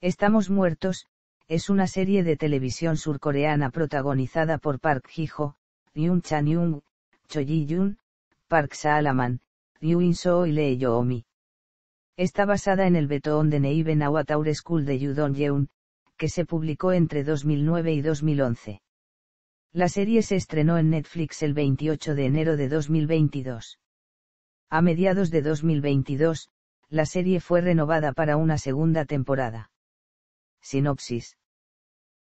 Estamos muertos, es una serie de televisión surcoreana protagonizada por Park Ji-ho, Yoon Chan-young, Cho Ji-yoon, Park Salaman, Ryu In-soo y Lee yo Está basada en el betón de Neiben Nawataur School de Yudon Yeun, que se publicó entre 2009 y 2011. La serie se estrenó en Netflix el 28 de enero de 2022. A mediados de 2022, la serie fue renovada para una segunda temporada. Sinopsis.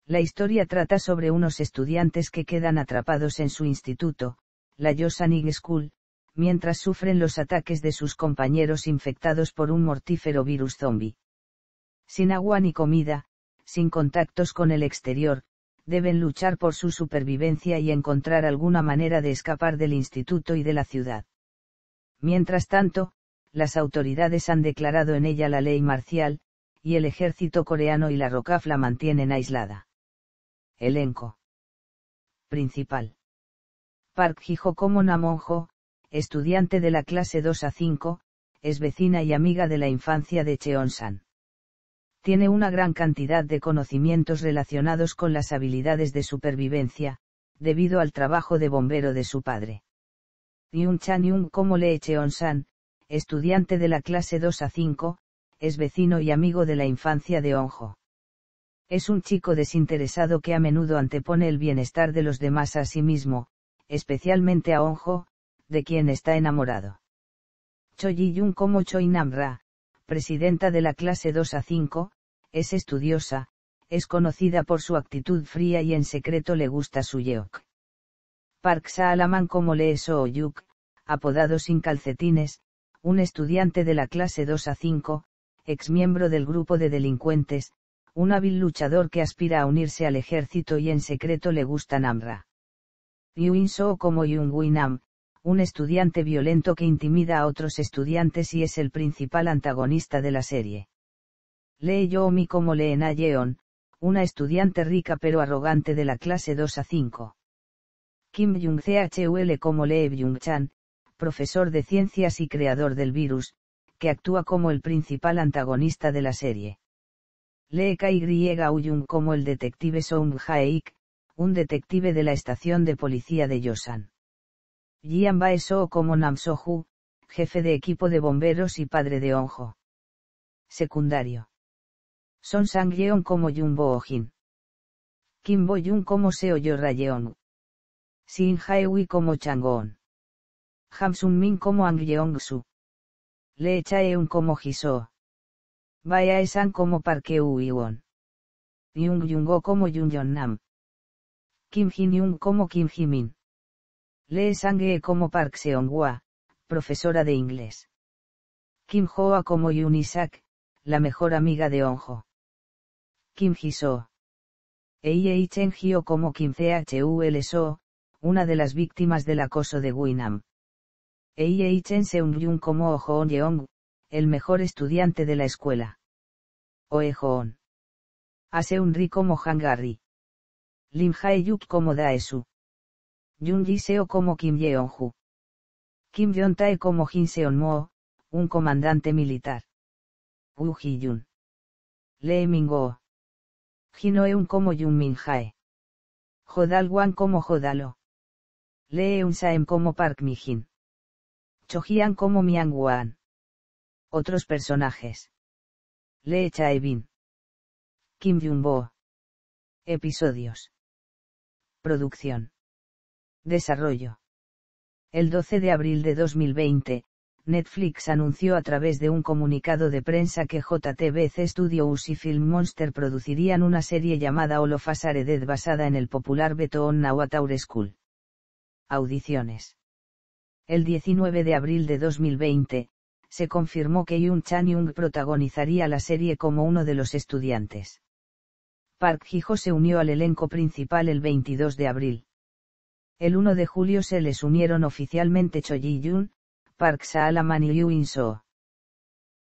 La historia trata sobre unos estudiantes que quedan atrapados en su instituto, la Yosanig School, mientras sufren los ataques de sus compañeros infectados por un mortífero virus zombie. Sin agua ni comida, sin contactos con el exterior, deben luchar por su supervivencia y encontrar alguna manera de escapar del instituto y de la ciudad. Mientras tanto, las autoridades han declarado en ella la ley marcial, y el ejército coreano y la ROCAF la mantienen aislada. Elenco. Principal. Park Hijo como Namonjo, estudiante de la clase 2 a 5, es vecina y amiga de la infancia de Cheon-san. Tiene una gran cantidad de conocimientos relacionados con las habilidades de supervivencia, debido al trabajo de bombero de su padre. Yun Chan Yun como Lee Cheon-san, estudiante de la clase 2 a 5, es vecino y amigo de la infancia de Onjo. Es un chico desinteresado que a menudo antepone el bienestar de los demás a sí mismo, especialmente a Onjo, de quien está enamorado. Choji ji como Choi nam presidenta de la clase 2 a 5, es estudiosa, es conocida por su actitud fría y en secreto le gusta su yeok. Park Saalaman, como Lee So-yuk, apodado sin calcetines, un estudiante de la clase 2 a 5, ex miembro del grupo de delincuentes, un hábil luchador que aspira a unirse al ejército y en secreto le gusta Namra. yuin Soo como yung Winam, un estudiante violento que intimida a otros estudiantes y es el principal antagonista de la serie. Lee Yo-mi como na Yeon, una estudiante rica pero arrogante de la clase 2 a 5. Kim Jung Chul como Lee Byung Chan, profesor de ciencias y creador del virus, que actúa como el principal antagonista de la serie. Lee Kai-ri gao Uyun como el detective Song Haeik, un detective de la estación de policía de Yosan. Jian Bae Soo como Nam so hu jefe de equipo de bomberos y padre de Onjo. Secundario. Son Sang-yeon como Jun Bo-jin. Kim bo yoon como Seo Yo Rayeon. Sin hae wi como Chang-on. Ham min como Ang Yeong-su le echae un como Bae Vaya San como parque uiwon. Yung Jungo como Yon Nam. Kim Jin Yung como Kim Jimin. Lee Sange como Park Seong profesora de inglés. Kim Hoa como Yun Isaac, la mejor amiga de Onjo. Kim Hiso. Eie Chen Hyo como Kim Chul So, una de las víctimas del acoso de Winam. Ei Chen Seung-jung como Oh Hoon Yeong, el mejor estudiante de la escuela. Oe Hoon. A un ri como Hangari. Lim Hae-yuk como Daesu. Yun Ji Seo como Kim Yeon-ju. Kim yeon tae como Jin Seon-mo, un comandante militar. Woo ji Yun. Lee Min-go. Jin-eun como Yun min hae Jodal Wan como Jodalo. Lee Eun-saem como Park Mi-jin. Chojian como Mian Wan. Otros personajes. Lee chae Kim Jung-bo. Episodios. Producción. Desarrollo. El 12 de abril de 2020, Netflix anunció a través de un comunicado de prensa que JTBC Studios y Film Monster producirían una serie llamada Olofas basada en el popular Beto on School. Audiciones. El 19 de abril de 2020, se confirmó que Yun chan Yung protagonizaría la serie como uno de los estudiantes. Park Ji-ho se unió al elenco principal el 22 de abril. El 1 de julio se les unieron oficialmente Cho Ji-yoon, Park Sa-alaman y Yoo In-soo.